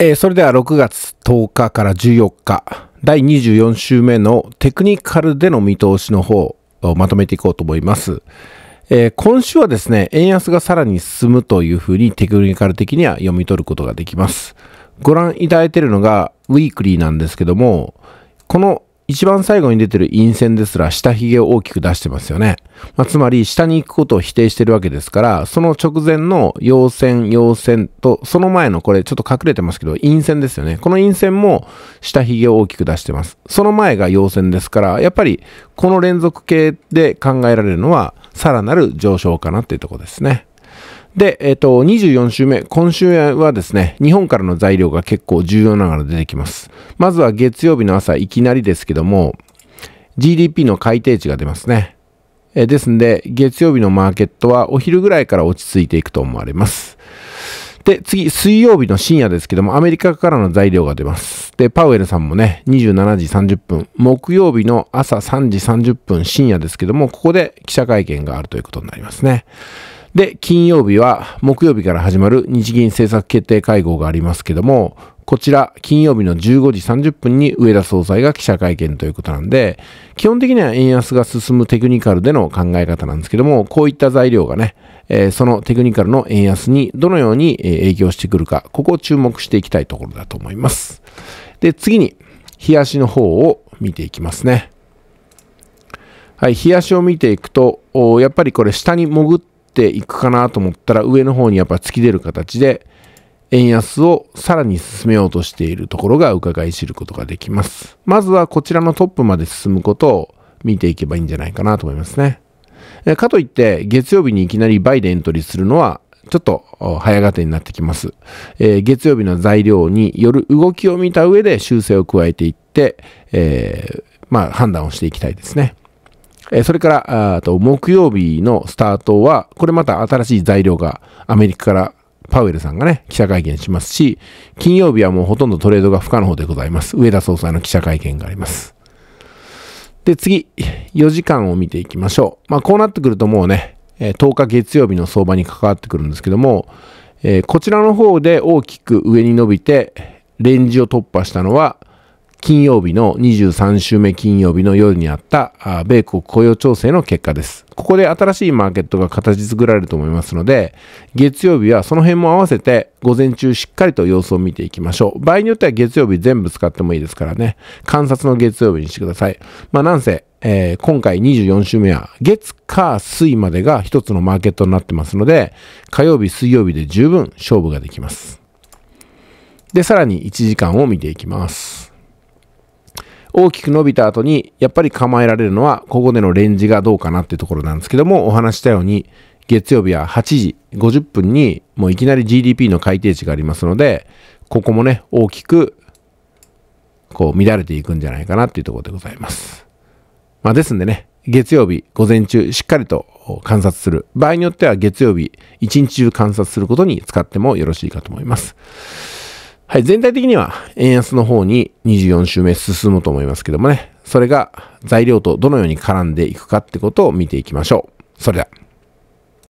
えー、それでは6月10日から14日、第24週目のテクニカルでの見通しの方をまとめていこうと思います。えー、今週はですね、円安がさらに進むというふうにテクニカル的には読み取ることができます。ご覧いただいているのがウィークリーなんですけども、この一番最後に出てる陰線ですら下髭を大きく出してますよね。まあ、つまり下に行くことを否定してるわけですから、その直前の陽線、陽線と、その前のこれちょっと隠れてますけど、陰線ですよね。この陰線も下髭を大きく出してます。その前が陽線ですから、やっぱりこの連続系で考えられるのは、さらなる上昇かなっていうとこですね。で、えっ、ー、と、24週目、今週はですね、日本からの材料が結構重要ながら出てきます。まずは月曜日の朝、いきなりですけども、GDP の改定値が出ますね。えですんで、月曜日のマーケットはお昼ぐらいから落ち着いていくと思われます。で、次、水曜日の深夜ですけども、アメリカからの材料が出ます。で、パウエルさんもね、27時30分、木曜日の朝3時30分深夜ですけども、ここで記者会見があるということになりますね。で、金曜日は木曜日から始まる日銀政策決定会合がありますけども、こちら金曜日の15時30分に上田総裁が記者会見ということなんで、基本的には円安が進むテクニカルでの考え方なんですけども、こういった材料がね、えー、そのテクニカルの円安にどのように影響してくるか、ここを注目していきたいところだと思います。で、次に、冷やしの方を見ていきますね。はい、冷やしを見ていくと、やっぱりこれ下に潜ってっていくかなと思ったら上の方にやっぱ突き出る形で円安をさらに進めようとしているところが伺い知ることができます。まずはこちらのトップまで進むことを見ていけばいいんじゃないかなと思いますね。かといって月曜日にいきなりバ倍でエントリーするのはちょっと早がてになってきます。えー、月曜日の材料による動きを見た上で修正を加えていって、えー、まあ判断をしていきたいですね。えそれから、あと木曜日のスタートは、これまた新しい材料がアメリカからパウエルさんがね、記者会見しますし、金曜日はもうほとんどトレードが不可能でございます。上田総裁の記者会見があります。で、次、4時間を見ていきましょう。まあ、こうなってくるともうね、10日月曜日の相場に関わってくるんですけども、えこちらの方で大きく上に伸びて、レンジを突破したのは、金曜日の23週目金曜日の夜にあった米国雇用調整の結果です。ここで新しいマーケットが形作られると思いますので、月曜日はその辺も合わせて午前中しっかりと様子を見ていきましょう。場合によっては月曜日全部使ってもいいですからね、観察の月曜日にしてください。まあなんせ、えー、今回24週目は月、火、水までが一つのマーケットになってますので、火曜日、水曜日で十分勝負ができます。で、さらに1時間を見ていきます。大きく伸びた後に、やっぱり構えられるのは、ここでのレンジがどうかなっていうところなんですけども、お話したように、月曜日は8時50分に、もういきなり GDP の改定値がありますので、ここもね、大きく、こう、乱れていくんじゃないかなっていうところでございます。まあ、ですんでね、月曜日午前中しっかりと観察する。場合によっては月曜日一日中観察することに使ってもよろしいかと思います。はい、全体的には円安の方に24週目進むと思いますけどもね、それが材料とどのように絡んでいくかってことを見ていきましょう。それでは。